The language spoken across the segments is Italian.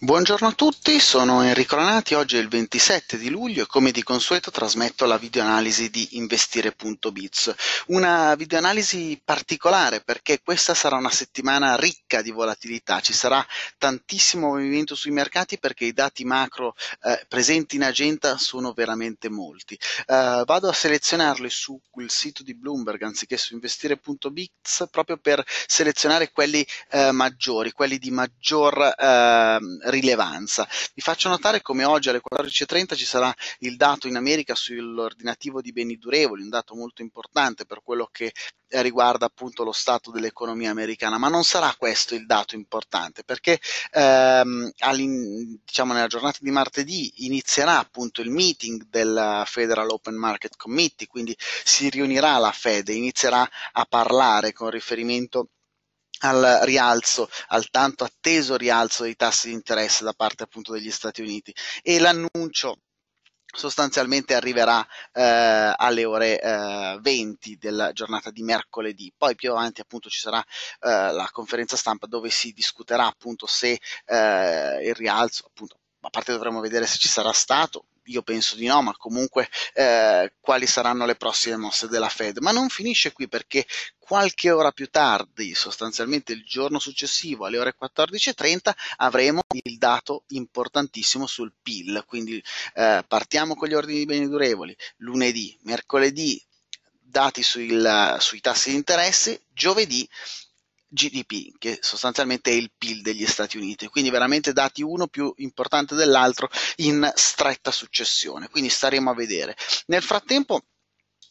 Buongiorno a tutti, sono Enrico Lanati, oggi è il 27 di luglio e come di consueto trasmetto la videoanalisi di investire.biz. Una videoanalisi particolare perché questa sarà una settimana ricca di volatilità, ci sarà tantissimo movimento sui mercati perché i dati macro eh, presenti in agenda sono veramente molti. Eh, vado a selezionarli sul sito di Bloomberg anziché su investire.biz proprio per selezionare quelli eh, maggiori, quelli di maggior ehm, rilevanza. Vi faccio notare come oggi alle 14.30 ci sarà il dato in America sull'ordinativo di beni durevoli, un dato molto importante per quello che eh, riguarda appunto lo stato dell'economia americana, ma non sarà questo il dato importante perché ehm, diciamo nella giornata di martedì inizierà appunto il meeting del Federal Open Market Committee, quindi si riunirà la Fed e inizierà a parlare con riferimento a al rialzo, al tanto atteso rialzo dei tassi di interesse da parte appunto degli Stati Uniti e l'annuncio sostanzialmente arriverà eh, alle ore eh, 20 della giornata di mercoledì. Poi più avanti appunto ci sarà eh, la conferenza stampa dove si discuterà appunto se eh, il rialzo appunto a parte dovremo vedere se ci sarà stato, io penso di no, ma comunque eh, quali saranno le prossime mosse della Fed. Ma non finisce qui perché qualche ora più tardi, sostanzialmente il giorno successivo alle ore 14.30, avremo il dato importantissimo sul PIL. Quindi eh, partiamo con gli ordini di beni durevoli. Lunedì, mercoledì dati sul, sui tassi di interesse, giovedì GDP, che sostanzialmente è il PIL degli Stati Uniti, quindi veramente dati uno più importante dell'altro in stretta successione, quindi staremo a vedere. Nel frattempo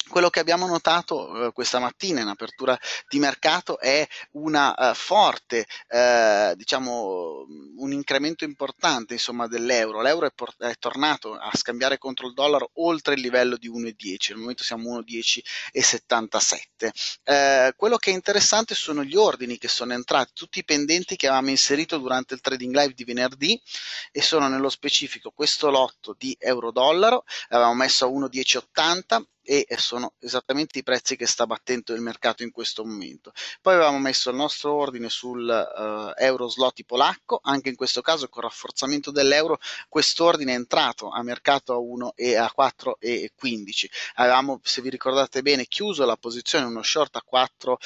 quello che abbiamo notato eh, questa mattina in apertura di mercato è una uh, forte, eh, diciamo, un incremento importante insomma, dell'euro. L'euro è, por- è, tornato a scambiare contro il dollaro oltre il livello di 1,10, al momento siamo 1,10,77. Eh, quello che è interessante sono gli ordini che sono entrati, tutti i pendenti che avevamo inserito durante il trading live di venerdì e sono nello specifico questo lotto di euro-dollaro, l'avevamo messo a 1,10,80 e sono esattamente i prezzi che sta battendo il mercato in questo momento. Poi avevamo messo il nostro ordine sul eh, euro slot polacco, anche in questo caso con rafforzamento dell'euro quest'ordine è entrato a mercato a 1 e a 4 15. Avevamo, se vi ricordate bene, chiuso la posizione uno short a 4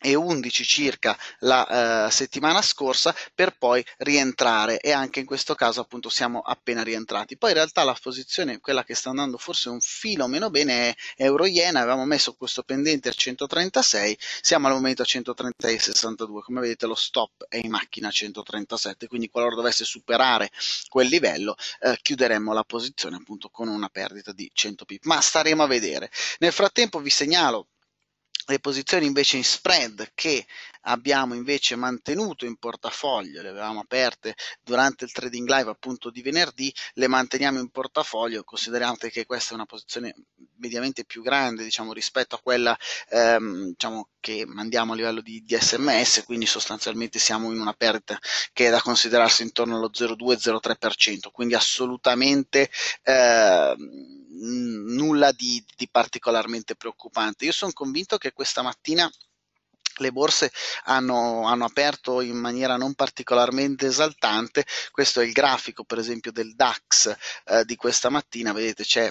e 11 circa la eh, settimana scorsa per poi rientrare e anche in questo caso appunto siamo appena rientrati poi in realtà la posizione quella che sta andando forse un filo meno bene è euro yen avevamo messo questo pendente a 136 siamo al momento a 136,62 come vedete lo stop è in macchina a 137 quindi qualora dovesse superare quel livello eh, chiuderemmo la posizione appunto con una perdita di 100 pip ma staremo a vedere nel frattempo vi segnalo le posizioni invece in spread che abbiamo invece mantenuto in portafoglio, le avevamo aperte durante il trading live appunto di venerdì, le manteniamo in portafoglio, considerate che questa è una posizione mediamente più grande diciamo, rispetto a quella ehm, diciamo, che mandiamo a livello di, di, sms, quindi sostanzialmente siamo in una perdita che è da considerarsi intorno allo 0,2-0,3%, quindi assolutamente... Ehm, nulla di, di particolarmente preoccupante. Io sono convinto che questa mattina le borse hanno, hanno, aperto in maniera non particolarmente esaltante. Questo è il grafico, per esempio, del DAX eh, di questa mattina. Vedete, c'è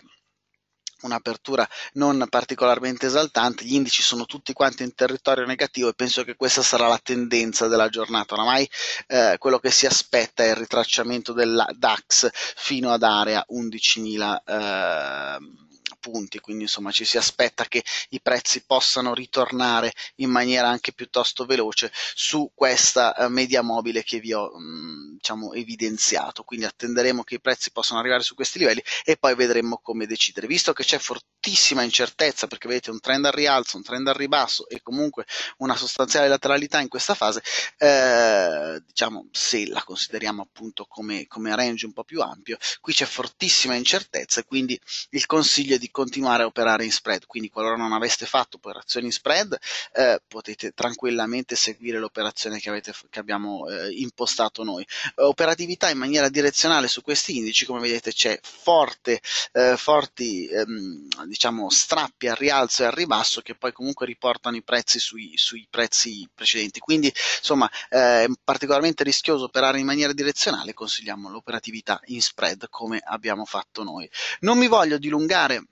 un'apertura non particolarmente esaltante, gli indici sono tutti quanti in territorio negativo e penso che questa sarà la tendenza della giornata. Oramai eh, quello che si aspetta è il ritracciamento del DAX fino ad area 11.000. Eh, punti, quindi insomma ci si aspetta che i prezzi possano ritornare in maniera anche piuttosto veloce su questa eh, media mobile che vi ho mm, diciamo, evidenziato, quindi attenderemo che i prezzi possano arrivare su questi livelli e poi vedremo come decidere, visto che c'è fortuna fortissima incertezza perché vedete un trend al rialzo, un trend al ribasso e comunque una sostanziale lateralità in questa fase, eh, diciamo se la consideriamo appunto come, come range un po' più ampio, qui c'è fortissima incertezza e quindi il consiglio è di continuare a operare in spread, quindi qualora non aveste fatto operazioni in spread eh, potete tranquillamente seguire l'operazione che, avete, che abbiamo eh, impostato noi. Operatività in maniera direzionale su questi indici, come vedete c'è forte, eh, forti ehm, diciamo, strappi al rialzo e al ribasso che poi comunque riportano i prezzi sui, sui prezzi precedenti. Quindi insomma è eh, particolarmente rischioso operare in maniera direzionale, consigliamo l'operatività in spread come abbiamo fatto noi. Non mi voglio dilungare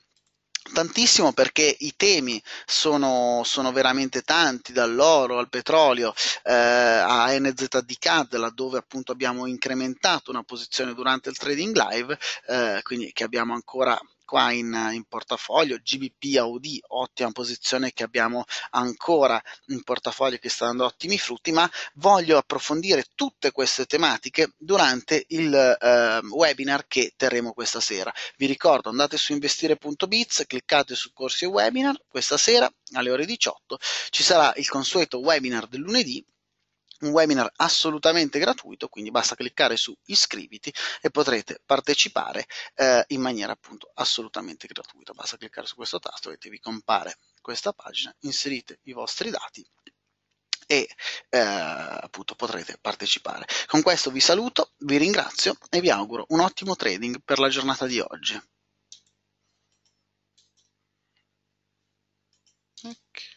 tantissimo perché i temi sono, sono, veramente tanti, dall'oro al petrolio eh, a NZD CAD, laddove appunto abbiamo incrementato una posizione durante il trading live, eh, quindi che abbiamo ancora qua in, in, portafoglio, GBP AUD, ottima posizione che abbiamo ancora in portafoglio che sta dando ottimi frutti, ma voglio approfondire tutte queste tematiche durante il eh, webinar che terremo questa sera. Vi ricordo andate su investire.biz, cliccate su corsi e webinar, questa sera alle ore 18 ci sarà il consueto webinar del lunedì un webinar assolutamente gratuito, quindi basta cliccare su iscriviti e potrete partecipare eh, in maniera appunto assolutamente gratuita. Basta cliccare su questo tasto e vi compare questa pagina, inserite i vostri dati e eh, appunto potrete partecipare. Con questo vi saluto, vi ringrazio e vi auguro un ottimo trading per la giornata di oggi. Okay.